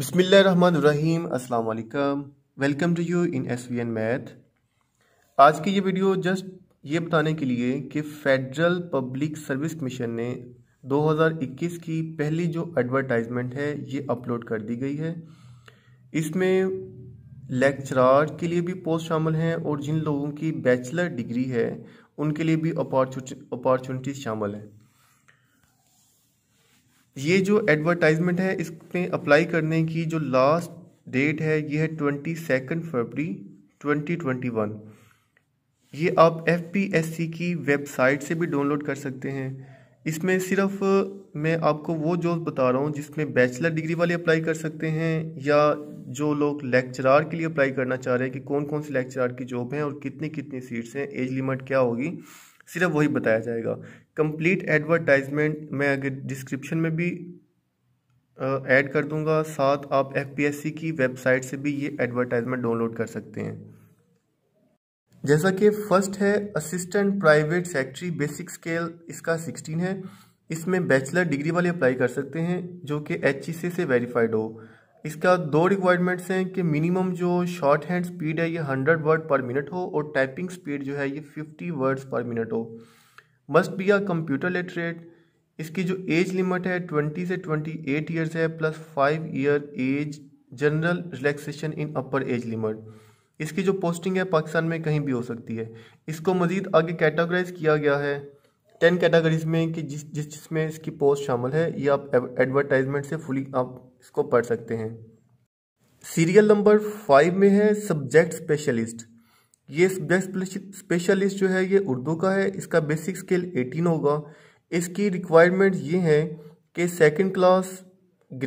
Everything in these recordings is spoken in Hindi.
बिसमीम अल्लाम welcome to you in S V N math आज की ये वीडियो जस्ट ये बताने के लिए कि फेडरल पब्लिक सर्विस कमीशन ने 2021 की पहली जो एडवर्टाइजमेंट है ये अपलोड कर दी गई है इसमें लेक्चरार के लिए भी पोस्ट शामिल हैं और जिन लोगों की बैचलर डिग्री है उनके लिए भी अपॉर्चुनिटीज़ शामिल हैं ये जो एडवर्टाइजमेंट है इसमें अप्लाई करने की जो लास्ट डेट है ये है ट्वेंटी सेकेंड फरवरी ट्वेंटी ट्वेंटी वन ये आप एफ पी एस सी की वेबसाइट से भी डाउनलोड कर सकते हैं इसमें सिर्फ मैं आपको वो जॉब बता रहा हूँ जिसमें बैचलर डिग्री वाले अप्लाई कर सकते हैं या जो लोग लेक्चरार के लिए अप्लाई करना चाह रहे हैं कि कौन कौन से लेक्चरार की जॉब हैं और कितनी कितनी सीट्स हैं एज लिमिट क्या होगी सिर्फ वही बताया जाएगा कंप्लीट एडवर्टाइजमेंट मैं अगर डिस्क्रिप्शन में भी ऐड कर दूंगा साथ आप एफ की वेबसाइट से भी ये एडवर्टाइजमेंट डाउनलोड कर सकते हैं जैसा कि फर्स्ट है assistant private secretary basic scale इसका 16 है इसमें बैचलर डिग्री वाले अप्लाई कर सकते हैं जो कि एच e से वेरीफाइड हो इसका दो रिक्वायरमेंट्स हैं कि मिनिमम जो शॉर्ट हैंड स्पीड है ये हंड्रेड वर्ड पर मिनट हो और टाइपिंग स्पीड जो है ये फिफ्टी वर्ड्स पर मिनट हो must be a computer literate इसकी जो एज लिमिट है ट्वेंटी से ट्वेंटी एट ईयर्स है plus five year age general relaxation in upper age limit इसकी जो पोस्टिंग है पाकिस्तान में कहीं भी हो सकती है इसको मज़ीद आगे कैटागराइज किया गया है टेन कैटेगरीज में कि जिस जिस जिसमें इसकी पोस्ट शामिल है ये आप एडवर्टाइजमेंट से फुली आप इसको पढ़ सकते हैं सीरियल नंबर फाइव में है सब्जेक्ट स्पेशलिस्ट ये सब्जेक्ट स्पेशलिस्ट जो है ये उर्दू का है इसका बेसिक स्केल एटीन होगा इसकी रिक्वायरमेंट ये है कि second class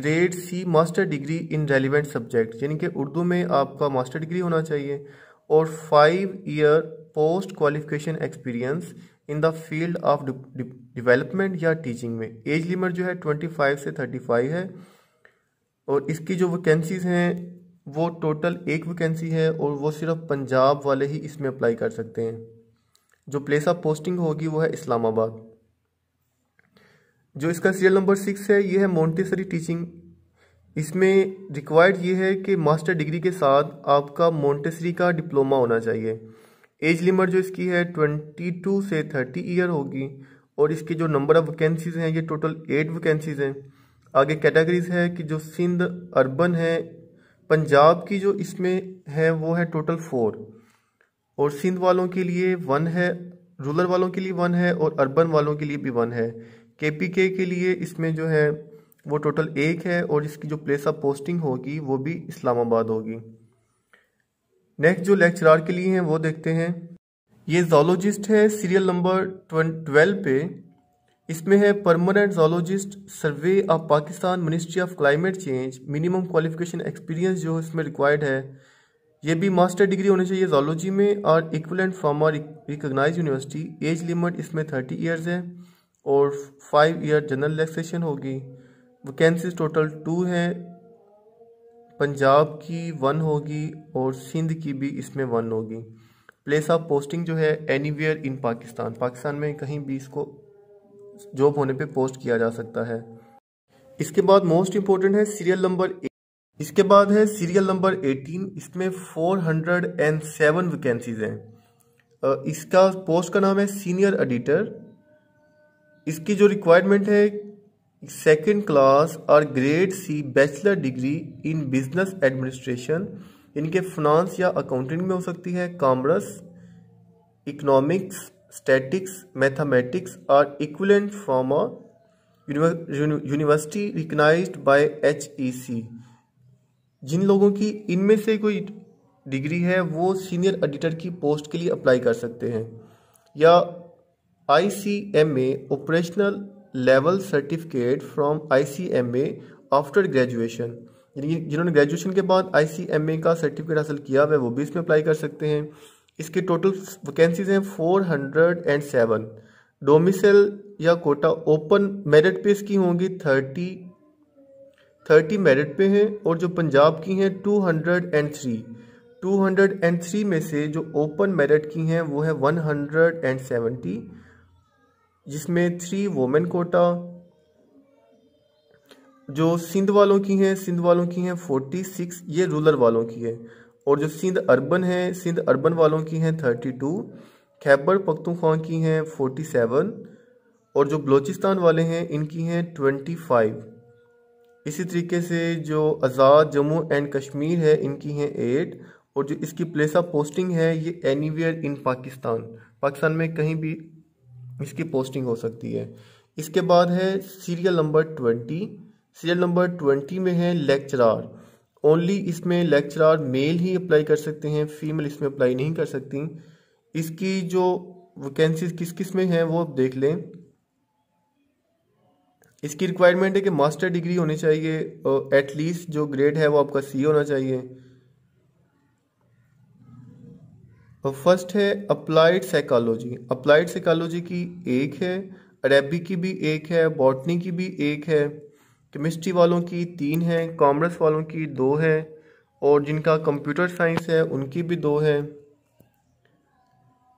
grade C master degree in relevant subject यानी कि उर्दू में आपका मास्टर डिग्री होना चाहिए और five year post qualification experience in the field of development या टीचिंग में एज लिमिट जो है ट्वेंटी फाइव से थर्टी फाइव है और इसकी जो वैकेंसीज़ हैं वो टोटल एक वैकेंसी है और वो सिर्फ पंजाब वाले ही इसमें अप्लाई कर सकते हैं जो प्लेस ऑफ पोस्टिंग होगी वो है इस्लामाबाद जो इसका सीरियल नंबर सिक्स है ये है मोन्टेसरी टीचिंग इसमें रिक्वायर्ड ये है कि मास्टर डिग्री के साथ आपका मोन्टेसरी का डिप्लोमा होना चाहिए एज लिमिट जो इसकी है ट्वेंटी टू से थर्टी ईयर होगी और इसकी जो नंबर ऑफ वैकेंसीज़ हैं ये टोटल एट वैकेंसीज़ हैं आगे कैटेगरीज है कि जो सिंध अर्बन है पंजाब की जो इसमें है वो है टोटल फोर और सिंध वालों के लिए वन है रूरल वालों के लिए वन है और अर्बन वालों के लिए भी वन है के पी के के लिए इसमें जो है वो टोटल एक है और इसकी जो प्लेस ऑफ पोस्टिंग होगी वो भी इस्लामाबाद होगी नेक्स्ट जो लेक्चरार के लिए हैं वो देखते हैं ये जोलॉजिस्ट है सीरियल नंबर ट्वेल्व पे इसमें है permanent geologist survey of Pakistan ministry of climate change minimum qualification experience जो इसमें रिक्वायर्ड है ये भी मास्टर डिग्री होनी चाहिए जोलॉजी में और equivalent from a recognise university age limit इसमें थर्टी ईयर्स है और फाइव ईयर जनरल रिलेक्सेशन होगी वैकेंसीज टोटल टू है पंजाब की वन होगी और सिंध की भी इसमें वन होगी प्लेस ऑफ पोस्टिंग जो है anywhere in Pakistan Pakistan में कहीं भी इसको जॉब होने पे पोस्ट किया जा सकता है इसके बाद मोस्ट इम्पोर्टेंट है सीरियल नंबर इसके बाद है सीरियल नंबर 18 इसमें 407 वैकेंसीज हैं इसका पोस्ट का नाम है सीनियर एडिटर इसकी जो रिक्वायरमेंट है सेकेंड क्लास और grade C bachelor degree in business administration इनके फिनांस या अकाउंटिंग में हो सकती है कॉमर्स इकोनॉमिक्स स्टैटिक्स मैथमेटिक्स और equivalent form university recognise by H E C जिन लोगों की इनमें से कोई डिग्री है वो सीनियर एडिटर की पोस्ट के लिए अप्लाई कर सकते हैं या I C M A operational level certificate from ICMA after graduation जिन्होंने ग्रेजुएशन के बाद आईसीएमए का सर्टिफिकेट हासिल किया हुआ है वो भी इसमें अप्लाई कर सकते हैं इसके टोटल वैकेंसीज हैं four hundred and seven domicile या कोटा ओपन मेरिट पे इसकी होंगी थर्टी थर्टी मेरिट पे हैं और जो पंजाब की हैं two hundred and three two hundred and three में से जो ओपन मेरिट की हैं वो है वन हंड्रेड एंड सेवेंटी जिसमें थ्री वोमेन कोटा जो सिंध वालों की हैं सिंध वालों की हैं फोर्टी सिक्स ये रूरल वालों की है और जो सिंध अर्बन है सिंध अर्बन वालों की हैं थर्टी टू खैबर पख्तूनख्वा की हैं फोर्टी सेवन और जो बलोचिस्तान वाले हैं इनकी हैं ट्वेंटी फाइव इसी तरीके से जो आज़ाद जम्मू एंड कश्मीर है इनकी हैं एट और जो इसकी प्लेस ऑफ पोस्टिंग है ये एनी इन पाकिस्तान पाकिस्तान में कहीं भी इसकी पोस्टिंग हो सकती है इसके बाद है serial number twenty serial number twenty में है लेक्चरार ओनली इसमें लेक्चरार मेल ही अप्लाई कर सकते हैं फीमेल इसमें अप्लाई नहीं कर सकती इसकी जो वैकेंसीज किस किस में हैं वो देख लें इसकी रिक्वायरमेंट है कि मास्टर डिग्री होनी चाहिए एटलीस्ट जो ग्रेड है वो आपका सी होना चाहिए फर्स्ट है अप्लाइड साइकोलॉजी अप्लाइड साइकोलॉजी की एक है अरेबी की भी एक है बॉटनी की भी एक है केमिस्ट्री वालों की तीन है कॉमर्स वालों की दो है और जिनका कंप्यूटर साइंस है उनकी भी दो है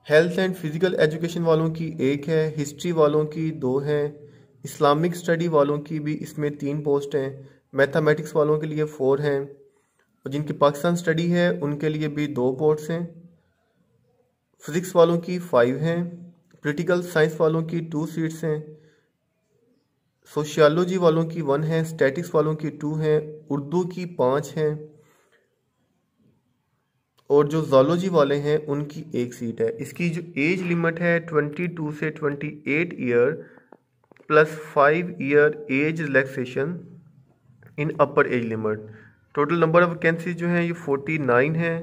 हेल्थ एंड फिज़िकल एजुकेशन वालों की एक है हिस्ट्री वालों की दो है इस्लामिक स्टडी वालों की भी इसमें तीन पोस्ट हैं मैथमेटिक्स वालों के लिए फ़ोर हैं और जिनकी पाकिस्तान स्टडी है उनके लिए भी दो पोस्ट हैं फिज़िक्स वालों की फाइव हैं पोलिटिकल साइंस वालों की टू सीट्स हैं सोशियोलॉजी वालों की वन है स्टैटिक्स वालों की टू हैं उर्दू की पाँच हैं और जो जोलॉजी वाले हैं उनकी एक सीट है इसकी जो एज लिमिट है ट्वेंटी टू से twenty eight year plus five year age relaxation in upper age limit total number of vacancy जो हैं ये फोर्टी नाइन है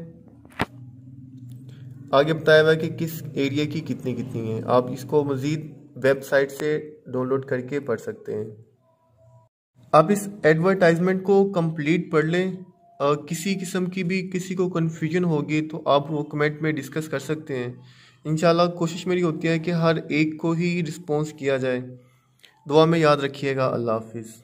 आगे बताया हुआ है कि किस एरिया की कितनी कितनी है आप इसको मज़ीद वेबसाइट से डाउनलोड करके पढ़ सकते हैं आप इस एडवर्टाइजमेंट को कंप्लीट पढ़ लें किसी किस्म की भी किसी को कन्फ्यूजन होगी तो आप वो कमेंट में डिस्कस कर सकते हैं इन कोशिश मेरी होती है कि हर एक को ही रिस्पॉन्स किया जाए दुआ में याद रखिएगा अल्लाह हाफिज़